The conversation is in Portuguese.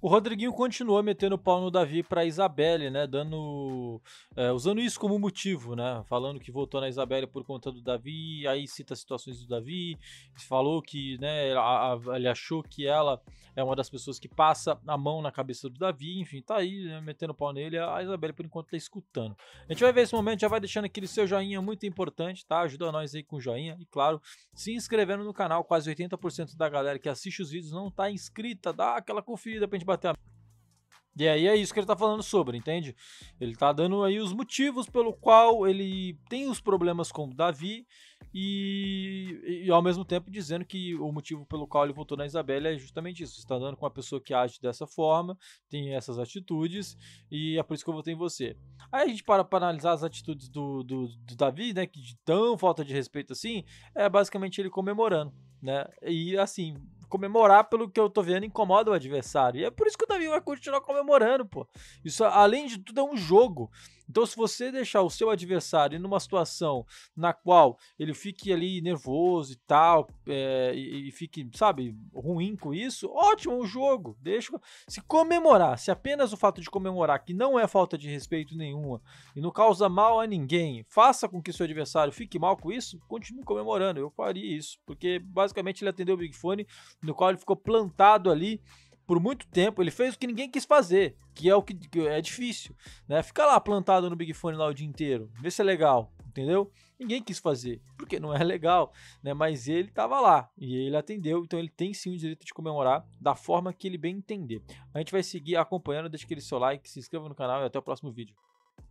O Rodriguinho continuou metendo pau no Davi para Isabelle, né? Dando, é, usando isso como motivo, né? Falando que votou na Isabelle por conta do Davi, aí cita situações do Davi, falou que, né? ele achou que ela é uma das pessoas que passa a mão na cabeça do Davi, enfim, tá aí né, metendo pau nele. A Isabelle por enquanto tá escutando. A gente vai ver esse momento, já vai deixando aquele seu joinha muito importante, tá? Ajuda nós aí com joinha e claro, se inscrevendo no canal. Quase 80% da galera que assiste os vídeos não tá inscrita, dá aquela conferida pra gente bater a. E aí é isso que ele está falando sobre, entende? Ele está dando aí os motivos pelo qual ele tem os problemas com o Davi e, e ao mesmo tempo dizendo que o motivo pelo qual ele votou na Isabela é justamente isso. Você está andando com uma pessoa que age dessa forma, tem essas atitudes e é por isso que eu votei em você. Aí a gente para para analisar as atitudes do, do, do Davi, né, que de tão falta de respeito assim, é basicamente ele comemorando, né? E assim, comemorar pelo que eu tô vendo incomoda o adversário. E é por isso que o Davi vai continuar comemorando, pô. Isso, além de tudo, é um jogo. Então, se você deixar o seu adversário numa situação na qual ele fique ali nervoso e tal, é, e, e, fique, sabe, ruim com isso, ótimo o jogo. Deixa. Se comemorar, se apenas o fato de comemorar que não é falta de respeito nenhuma e não causa mal a ninguém, faça com que seu adversário fique mal com isso, continue comemorando. Eu faria isso, porque basicamente ele atendeu o Big Fone, no qual ele ficou plantado ali por muito tempo, ele fez o que ninguém quis fazer, que é o que, que é difícil, né? Ficar lá plantado no Big Fone lá o dia inteiro, ver se é legal, entendeu? Ninguém quis fazer, porque não é legal, né? Mas ele estava lá e ele atendeu, então ele tem sim o direito de comemorar da forma que ele bem entender. A gente vai seguir acompanhando, deixa aquele seu like, se inscreva no canal e até o próximo vídeo.